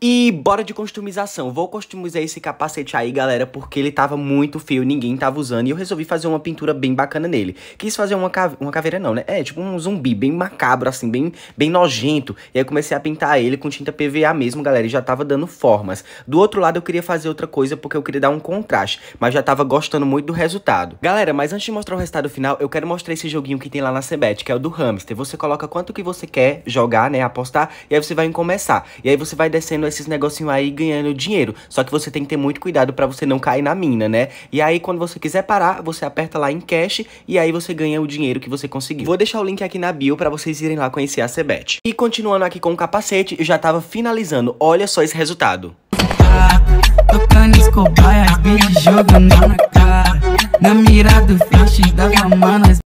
E bora de customização. Vou customizar esse capacete aí, galera, porque ele tava muito feio, ninguém tava usando. E eu resolvi fazer uma pintura bem bacana nele. Quis fazer uma, cave... uma caveira não, né? É, tipo um zumbi bem macabro, assim, bem, bem nojento. E aí comecei a pintar ele com tinta PVA mesmo, galera, e já tava dando formas. Do outro lado eu queria fazer outra coisa, porque eu queria dar um contraste. Mas já tava gostando muito do resultado. Galera, mas antes de mostrar o resultado final, eu quero mostrar esse joguinho que tem lá na Cebet, que é o do hamster. Você coloca quanto que você quer jogar, né, apostar, e aí você vai em começar. E aí você vai descendo esses negocinho aí ganhando dinheiro. Só que você tem que ter muito cuidado para você não cair na mina, né? E aí quando você quiser parar, você aperta lá em cash e aí você ganha o dinheiro que você conseguiu. Vou deixar o link aqui na bio para vocês irem lá conhecer a Cebet. E continuando aqui com o capacete, eu já tava finalizando. Olha só esse resultado. Tocando escobaia, jogando na cara Na mira do flash da